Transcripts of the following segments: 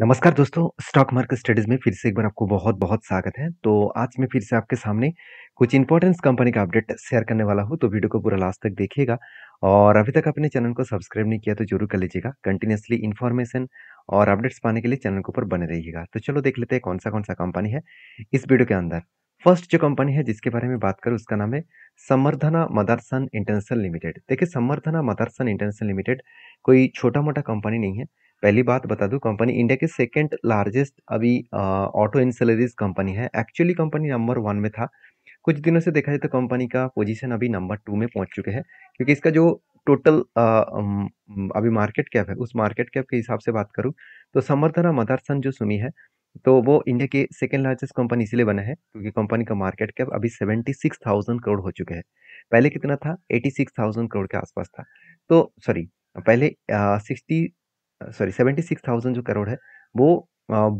नमस्कार दोस्तों stock market studies में फिर से एक बार आपको बहुत बहुत स्वागत है तो आज मैं फिर से आपके सामने कुछ इंपॉर्टेंस कंपनी का अपडेट शेयर करने वाला हूँ तो वीडियो को पूरा लास्ट तक देखिएगा और अभी तक अपने चैनल को सब्सक्राइब नहीं किया तो जरूर कर लीजिएगा कंटिन्यूसली इन्फॉर्मेशन और अपडेट्स पाने के लिए चैनल के ऊपर बने रहिएगा तो चलो देख लेते हैं कौन सा कौन सा कंपनी है इस वीडियो के अंदर फर्स्ट जो कंपनी है जिसके बारे में बात करूँ उसका नाम है समर्धना मदरसन इंटरनेशनल लिमिटेड देखिए समर्धना मदरसन इंटरनेशनल लिमिटेड कोई छोटा मोटा कंपनी नहीं है पहली बात बता दूं कंपनी इंडिया की सेकंड लार्जेस्ट अभी ऑटो इंसलरीज कंपनी है एक्चुअली कंपनी नंबर वन में था कुछ दिनों से देखा जाए तो कंपनी का पोजीशन अभी नंबर टू में पहुंच चुके हैं क्योंकि इसका जो टोटल अभी मार्केट कैप है उस मार्केट कैप के हिसाब से बात करूँ तो समर्थना मदरसन जो सुमी है तो वो इंडिया के सेकेंड लार्जेस्ट कंपनी इसलिए बना है क्योंकि कंपनी का मार्केट कैप अभी सेवेंटी सिक्स थाउजेंड करोड़ हो चुके हैं पहले कितना था एटी सिक्स थाउजेंड करोड़ के आसपास था तो सॉरी पहले sixty sorry seventy six thousand जो करोड़ है वो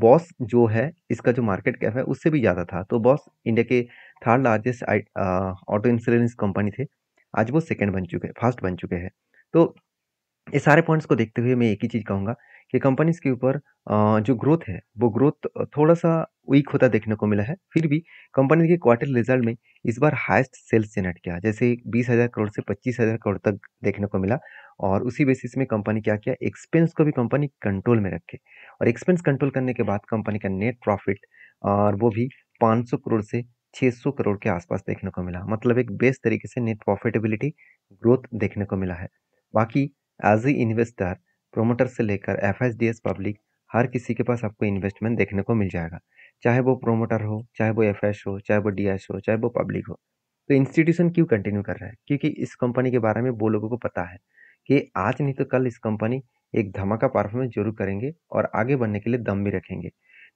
बॉस जो है इसका जो मार्केट कैप है उससे भी ज़्यादा था तो बॉस इंडिया के third largest auto insurance company थे आज वो सेकेंड बन चुके हैं फर्स्ट बन चुके हैं तो ये सारे पॉइंट्स को देखते हुए मैं एक ही चीज़ कहूँगा कि कंपनीज के ऊपर जो ग्रोथ है वो ग्रोथ थोड़ा सा वीक होता देखने को मिला है फिर भी कंपनी के क्वार्टर रिजल्ट में इस बार हाईएस्ट सेल्स जनरेट किया जैसे बीस हज़ार करोड़ से पच्चीस हज़ार करोड़ तक देखने को मिला और उसी बेसिस में कंपनी क्या किया एक्सपेंस को भी कंपनी कंट्रोल में रखे और एक्सपेंस कंट्रोल करने के बाद कंपनी का नेट प्रॉफिट और वो भी 500 करोड़ से 600 करोड़ के आसपास देखने को मिला मतलब एक बेस्ट तरीके से नेट प्रॉफिटेबिलिटी ग्रोथ देखने को मिला है बाकी एज ए इन्वेस्टर प्रोमोटर से लेकर एफ पब्लिक हर किसी के पास आपको इन्वेस्टमेंट देखने को मिल जाएगा चाहे वो प्रोमोटर हो चाहे वो एफ हो चाहे वो डी हो चाहे वो पब्लिक हो तो इंस्टीट्यूशन क्यों कंटिन्यू कर रहा है क्योंकि इस कंपनी के बारे में वो लोगों को पता है कि आज नहीं तो कल इस कंपनी एक धमाका परफॉर्मेंस जरूर करेंगे और आगे बढ़ने के लिए दम भी रखेंगे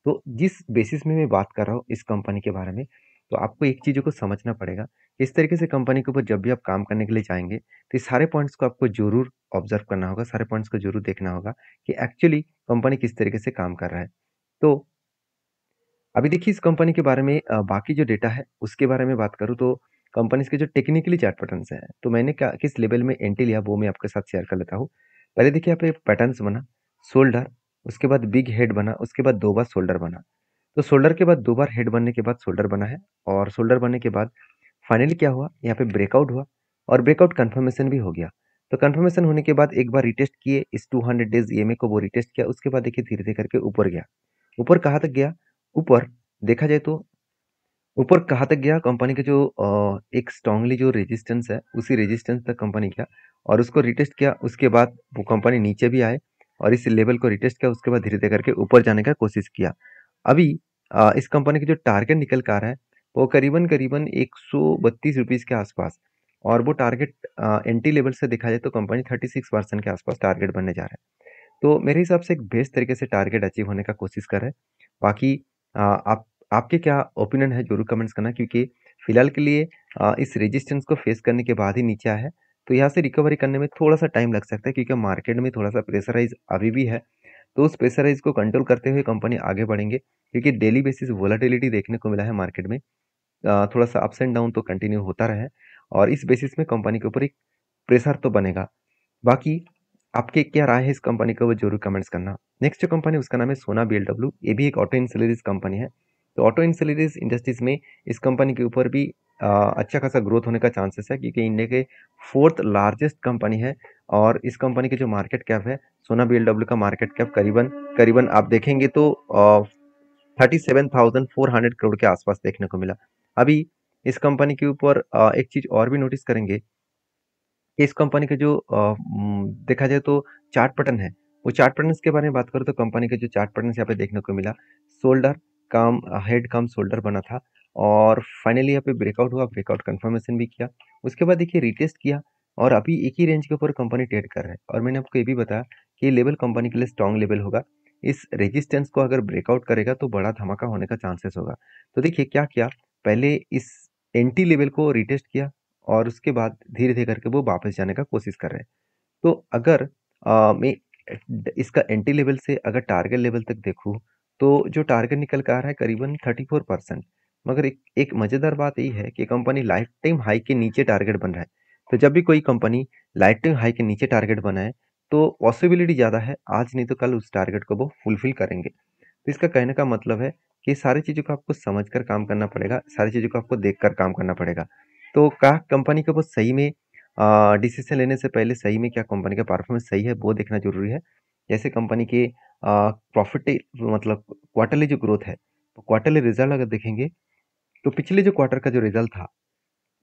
तो जिस बेसिस में मैं बात कर रहा हूँ इस कंपनी के बारे में तो आपको एक चीज़ों को समझना पड़ेगा इस तरीके से कंपनी के ऊपर जब भी आप काम करने के लिए जाएंगे तो इस सारे पॉइंट्स को आपको जरूर ऑब्जर्व करना होगा सारे पॉइंट्स को जरूर देखना होगा कि एक्चुअली कंपनी किस तरीके से काम कर रहा है तो अभी देखिए इस कंपनी के बारे में बाकी जो डेटा है उसके बारे में बात करूँ तो कंपनीज के जो टेक्निकली चार्ट पैटर्न्स हैं तो मैंने क्या किस लेवल में एंट्री लिया वो मैं आपके साथ शेयर कर लेता हूँ पहले देखिए यहाँ पे पैटर्न्स बना शोल्डर उसके बाद बिग हेड बना उसके बाद दो बार शोल्डर बना तो शोल्डर के बाद दो बार हेड बनने के बाद शोल्डर बना है और शोल्डर बनने के बाद फाइनली क्या हुआ यहाँ पे ब्रेकआउट हुआ और ब्रेकआउट कन्फर्मेशन भी हो गया तो कन्फर्मेशन होने के बाद एक बार रिटेस्ट किए इस 200 डेज ई को वो रिटेस्ट किया उसके बाद देखिए धीरे धीरे करके ऊपर गया ऊपर कहाँ तक गया ऊपर देखा जाए तो ऊपर कहाँ तक गया कंपनी का जो एक स्ट्रांगली जो रेजिस्टेंस है उसी रेजिस्टेंस तक कंपनी गया और उसको रिटेस्ट किया उसके बाद वो कंपनी नीचे भी आए और इस लेवल को रिटेस्ट किया उसके बाद धीरे धीरे करके ऊपर जाने का कोशिश किया अभी इस कंपनी की जो टारगेट निकल कर रहा है वो करीबन करीबन एक सौ बत्तीस के आसपास और वो टारगेट एंटी लेवल से देखा जाए तो कंपनी थर्टी सिक्स परसेंट के आसपास टारगेट बनने जा रहा है तो मेरे हिसाब से एक बेस्ट तरीके से टारगेट अचीव होने का कोशिश करें बाकी आप आपके क्या ओपिनियन है ज़रूर कमेंट्स करना क्योंकि फ़िलहाल के लिए इस रेजिस्टेंस को फेस करने के बाद ही नीचे आया है तो यहाँ से रिकवरी करने में थोड़ा सा टाइम लग सकता है क्योंकि मार्केट में थोड़ा सा प्रेशराइज अभी भी है तो उस प्रेशराइज को कंट्रोल करते हुए कंपनी आगे बढ़ेंगे क्योंकि डेली बेसिस वोलाटिलिटी देखने को मिला है मार्केट में थोड़ा सा अप्स एंड डाउन तो कंटिन्यू होता रहे और इस बेसिस में कंपनी के ऊपर एक प्रेशर तो बनेगा बाकी आपके क्या राय है इस कंपनी का वो जरूर कमेंट्स करना नेक्स्ट जो कंपनी उसका नाम है सोना बी ये भी एक ऑटो इंसलरीज कंपनी है तो ऑटो इंसिलरीज इंडस्ट्रीज़ में इस कंपनी के ऊपर भी आ, अच्छा खासा ग्रोथ होने का चांसेस है क्योंकि इंडिया के फोर्थ लार्जेस्ट कंपनी है और इस कंपनी की जो मार्केट कैप है सोना बी का मार्केट कैप करीबन करीबन आप देखेंगे तो थर्टी करोड़ के आसपास देखने को मिला अभी इस कंपनी के ऊपर एक चीज़ और भी नोटिस करेंगे इस कंपनी के जो देखा जाए तो चार्ट पटन है वो चार्ट पटन के बारे में बात करो तो कंपनी के जो चार्ट पटन यहाँ पे देखने को मिला shoulder cum head cum shoulder बना था और फाइनली यहाँ पे ब्रेकआउट हुआ ब्रेकआउट कन्फर्मेशन भी किया उसके बाद देखिए रिटेस्ट किया और अभी एक ही रेंज के ऊपर कंपनी ट्रेड कर रहे है और मैंने आपको ये भी बताया कि ये लेवल कंपनी के लिए स्ट्रॉन्ग लेवल होगा इस रेजिस्टेंस को अगर ब्रेकआउट करेगा तो बड़ा धमाका होने का चांसेस होगा तो देखिए क्या किया पहले इस एंटी लेवल को रिटेस्ट किया और उसके बाद धीरे धीरे करके वो वापस जाने का कोशिश कर रहे हैं तो अगर आ, मैं इसका एंटी लेवल से अगर टारगेट लेवल तक देखूँ तो जो टारगेट निकल कर आ रहा है करीबन 34 परसेंट मगर एक, एक मज़ेदार बात यही है कि कंपनी लाइफ टाइम हाई के नीचे टारगेट बन रहा है तो जब भी कोई कंपनी लाइफ टाइम हाई के नीचे टारगेट बनाए तो पॉसिबिलिटी ज़्यादा है आज नहीं तो कल उस टारगेट को वो फुलफिल करेंगे तो इसका कहने का मतलब है कि सारी चीज़ों को आपको समझ कर काम करना पड़ेगा सारी चीज़ों को आपको देख कर काम करना पड़ेगा तो क्या कंपनी को वो सही में डिसीजन लेने से पहले सही में क्या कंपनी का परफॉर्मेंस सही है वो देखना जरूरी है जैसे कंपनी के प्रॉफिट मतलब क्वार्टरली जो ग्रोथ है तो क्वार्टरली रिजल्ट अगर देखेंगे तो पिछले जो क्वार्टर का जो रिजल्ट था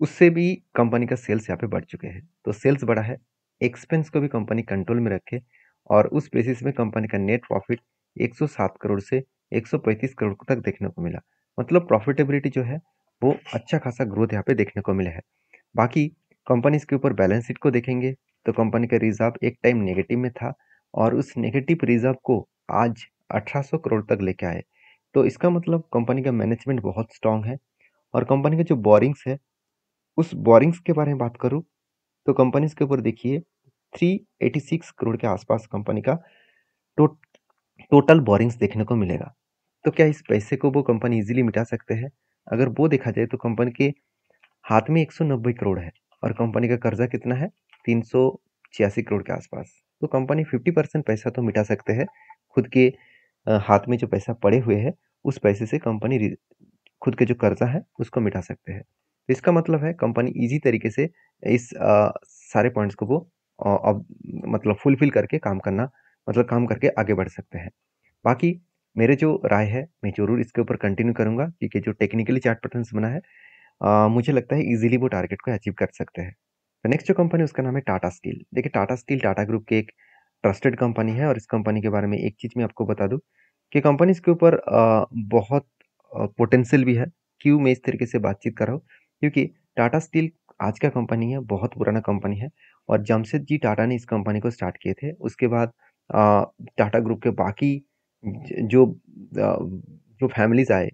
उससे भी कंपनी का सेल्स यहाँ पे बढ़ चुके हैं तो सेल्स बढ़ा है एक्सपेंस को भी कंपनी कंट्रोल में रखे और उस बेसिस में कंपनी का नेट प्रॉफिट 107 करोड़ से 135 करोड़ तक देखने को मिला मतलब प्रॉफिटेबिलिटी जो है वो अच्छा खासा ग्रोथ यहाँ पे देखने को मिला है बाकी कंपनीज के ऊपर बैलेंस शीट को देखेंगे तो कंपनी का रिजर्व एक टाइम नेगेटिव में था और उस नेगेटिव रिजर्व को आज 1800 करोड़ तक लेके आए तो इसका मतलब कंपनी का मैनेजमेंट बहुत स्ट्रांग है और कंपनी का जो बोरिंग्स है उस बोरिंग्स के बारे में बात करूँ तो कंपनीज के ऊपर देखिए 386 करोड़ के आसपास कंपनी का टो, टोटल बोरिंग्स देखने को मिलेगा तो क्या इस पैसे को वो कंपनी इजीली मिटा सकते हैं अगर वो देखा जाए तो कंपनी के हाथ में एक करोड़ है और कंपनी का कर्जा कितना है तीन करोड़ के आसपास तो कंपनी फिफ्टी परसेंट पैसा तो मिटा सकते हैं खुद के हाथ में जो पैसा पड़े हुए है उस पैसे से कंपनी खुद के जो कर्जा है उसको मिटा सकते हैं तो इसका मतलब है कंपनी इजी तरीके से इस आ, सारे पॉइंट्स को वो अब मतलब फुलफिल करके काम करना मतलब काम करके आगे बढ़ सकते हैं बाकी मेरे जो राय है मैं ज़रूर इसके ऊपर कंटिन्यू करूँगा क्योंकि जो टेक्निकली चार्ट पैटर्न्स बना है आ, मुझे लगता है इजीली वो टारगेट को अचीव कर सकते हैं नेक्स्ट जो कंपनी उसका नाम है टाटा स्टील देखिए टाटा स्टील टाटा ग्रुप की एक ट्रस्टेड कंपनी है और इस कंपनी के बारे में एक चीज़ मैं आपको बता दूँ कि कंपनी इसके ऊपर बहुत पोटेंशियल भी है क्यों मैं इस तरीके से बातचीत कर रहा हूँ क्योंकि टाटा स्टील आज का कंपनी है बहुत पुराना कंपनी है और जमशेद जी टाटा ने इस कंपनी को स्टार्ट किए थे उसके बाद टाटा ग्रुप के बाकी जो जो फैमिलीज आए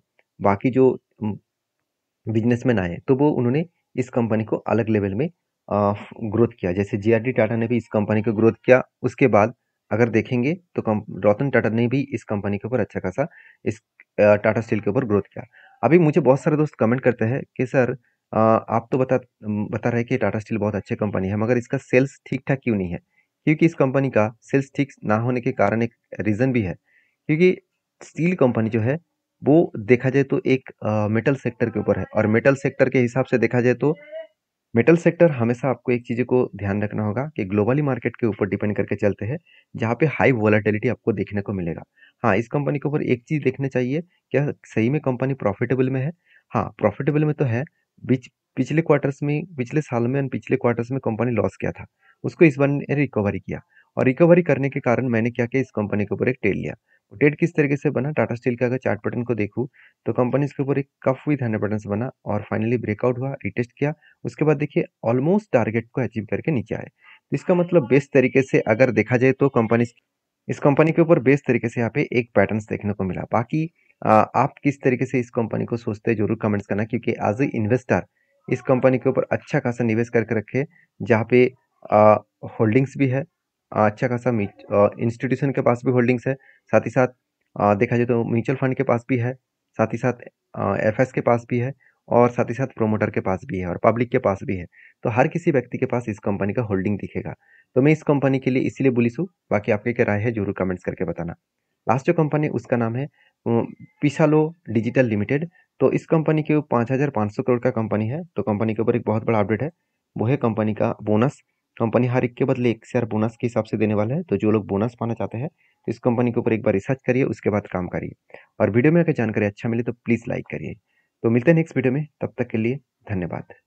बाकी जो बिजनेसमैन आए तो वो उन्होंने इस कंपनी को अलग लेवल में ग्रोथ किया जैसे जे टाटा ने भी इस कंपनी को ग्रोथ किया उसके बाद अगर देखेंगे तो कम रतन टाटा ने भी इस कंपनी के ऊपर अच्छा खासा इस टाटा स्टील के ऊपर ग्रोथ किया अभी मुझे बहुत सारे दोस्त कमेंट करते हैं कि सर आप तो बता बता रहे कि टाटा स्टील बहुत अच्छी कंपनी है मगर इसका सेल्स ठीक ठाक क्यों नहीं है क्योंकि इस कंपनी का सेल्स ठीक ना होने के कारण एक रीज़न भी है क्योंकि स्टील कंपनी जो है वो देखा जाए तो एक मेटल सेक्टर के ऊपर है और मेटल सेक्टर के हिसाब से देखा जाए तो मेटल सेक्टर हमेशा आपको एक चीज़ को ध्यान रखना होगा कि ग्लोबली मार्केट के ऊपर डिपेंड करके चलते हैं जहाँ पे हाई वॉलेटिलिटी आपको देखने को मिलेगा हाँ इस कंपनी के ऊपर एक चीज़ देखनी चाहिए क्या सही में कंपनी प्रॉफिटेबल में है हाँ प्रॉफिटेबल में तो है बीच पिछले क्वार्टर्स में पिछले साल में पिछले क्वार्टर्स में कंपनी लॉस किया था उसको इस बार ने रिकवरी किया और रिकवरी करने के कारण मैंने क्या किया इस कंपनी के ऊपर एक टेल लिया वो टेल किस तरीके से बना टाटा स्टील का अगर चार्ट पैटर्न को देखूँ तो कंपनी इसके ऊपर एक कफ विद हंड्रेड पैटर्न बना और फाइनली ब्रेकआउट हुआ रिटेस्ट किया उसके बाद देखिए ऑलमोस्ट टारगेट को अचीव करके नीचे आए तो इसका मतलब बेस्ट तरीके से अगर देखा जाए तो कंपनी इस कंपनी के ऊपर बेस्ट तरीके से यहाँ पे एक पैटर्न देखने को मिला बाकी आप किस तरीके से इस कंपनी को सोचते हैं जरूर कमेंट्स करना क्योंकि एज ए इन्वेस्टर इस कंपनी के ऊपर अच्छा खासा निवेश करके रखे जहाँ पे होल्डिंग्स भी है अच्छा खासा इंस्टीट्यूशन के पास भी होल्डिंग्स है साथ ही साथ देखा जाए तो म्यूचुअल फंड के पास भी है साथ ही साथ एफ के पास भी है और साथ ही साथ प्रोमोटर के पास भी है और पब्लिक के पास भी है तो हर किसी व्यक्ति के पास इस कंपनी का होल्डिंग दिखेगा तो मैं इस कंपनी के लिए इसीलिए बुलिस हूँ बाकी आपके क्या राय है जरूर कमेंट्स करके बताना लास्ट जो कंपनी उसका नाम है पिसालो डिजिटल लिमिटेड तो इस कंपनी के पाँच हज़ार पाँच सौ करोड़ का कंपनी है तो कंपनी के ऊपर एक बहुत बड़ा अपडेट है वो है कंपनी का बोनस कंपनी हर एक के बदले एक शेयर बोनस के हिसाब से देने वाला है तो जो लोग बोनस पाना चाहते हैं तो इस कंपनी के ऊपर एक बार रिसर्च करिए उसके बाद काम करिए और वीडियो में अगर जानकारी अच्छा मिले तो प्लीज़ लाइक करिए तो मिलते हैं नेक्स्ट वीडियो में तब तक के लिए धन्यवाद